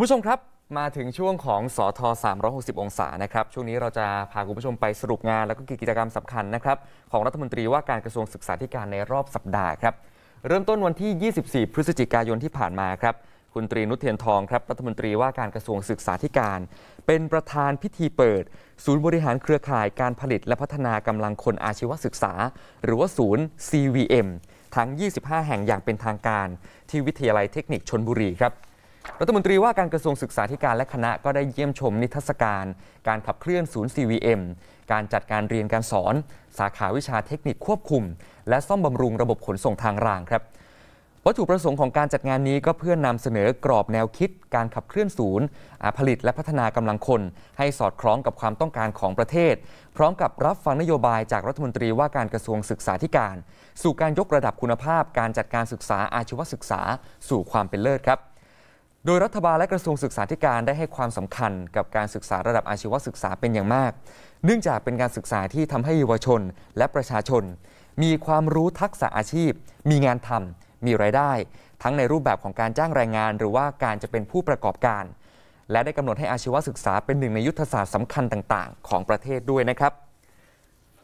ุณผู้ชมครับมาถึงช่วงของสอทอ360องศานะครับช่วงนี้เราจะพาคุณผู้ชมไปสรุปงานแล้วก็กิจกรรมสำคัญนะครับของรัฐมนตรีว่าการกระทรวงศึกษาธิการในรอบสัปดาห์ครับเริ่มต้นวันที่24พฤศจิกายนที่ผ่านมาครับคุณตรีนุชเทียนทองครับรัฐมนตรีว่าการกระทรวงศึกษาธิการ เป็นประธานพิธีเปิด ศูนย์บริหารเครือข่ายการผลิต และพัฒนากำลังคนอาชีวศึกษา หรือว่าศูนย์ CVM ทั้ง 25 แห่งอย่างเป็นทางการ ที่วิทยาลัยเทคนิคชนบุรีครับรัฐมนตรีว่าการกระทรวงศึกษาธิการและคณะก็ได้เยี่ยมชมนิทรรศการ การขับเคลื่อนศูนย์ CVM การจัดการเรียนการสอน สาขาวิชาเทคนิคควบคุม และซ่อมบำรุงระบบขนส่งทางรางครับ วัตถุประสงค์ของการจัดงานนี้ก็เพื่อนนำเสนอกรอบแนวคิด การขับเคลื่อนศูนย์ ผลิตและพัฒนากำลังคน ให้สอดคล้องกับความต้องการของประเทศ พร้อมกับรับฟังนโยบายจากรัฐมนตรีว่าการกระทรวงศึกษาธิการ สู่การยกระดับคุณภาพ การจัดการศึกษาอาชีวศึกษา สู่ความเป็นเลิศครับโดย รัฐบาลและกระทรวงศึกษาธิการได้ให้ความสำคัญกับการศึกษาระดับอาชีวศึกษาเป็นอย่างมาก เนื่องจากเป็นการศึกษาที่ทำให้เยาวชนและประชาชน มีความรู้ทักษะอาชีพ มีงานทำ มีไรายได้ ทั้งในรูปแบบของการจ้างแรงงาน หรือว่าการจะเป็นผู้ประกอบการ และได้กำหนดให้อาชีวศึกษาเป็นหนึ่งในยุทธศาสตร์สำคัญต่างๆ ของประเทศด้วยนะครับ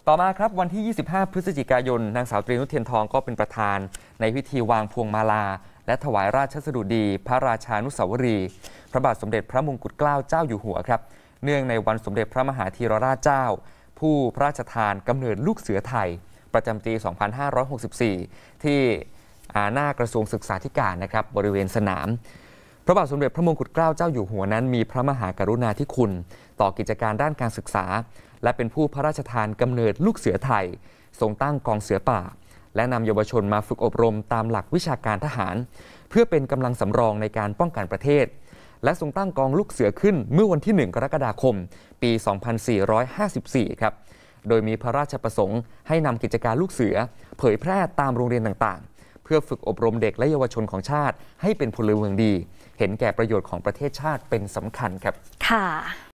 ต่อมาครับวันที่ 25 พฤศจิกายนนางสาวตรีนุเทียนทองก็เป็นประธาน ในพิธีวางพวงมาลาและถวายราชสดุดีพระราชานุสาวรี พระบาทสมเด็จพระมงกุฎเกล้าเจ้าอยู่หัวครับ เนื่องในวันสมเด็จพระมหาธีรราชเจ้า ผู้พระราชทานกำเนิดลูกเสือไทย ประจำปี 2564 ที่หน้ากระทรวงศึกษาธิการนะครับบริเวณสนาม พระบาทสมเด็จพระมงกุฎเกล้าเจ้าอยู่หัวนั้นมีพระมหากรุณาธิคุณ ต่อกิจการด้านการศึกษา และเป็นผู้พระราชทานกำเนิดลูกเสือไทย ทรงตั้งกองเสือป่าและนำเยาวชนมาฝึกอบรมตามหลักวิชาการทหาร เพื่อเป็นกำลังสำรองในการป้องกันประเทศ และทรงตั้งกองลูกเสือขึ้นเมื่อวันที่ 1 กรกฎาคม ปี 2454 ครับ โดยมีพระราชประสงค์ให้นำกิจการลูกเสือ เผยแพร่ตามโรงเรียนต่าง ๆ เพื่อฝึกอบรมเด็กและเยาวชนของชาติให้เป็นพลเมืองดี เห็นแก่ประโยชน์ของประเทศชาติเป็นสำคัญครับ ค่ะ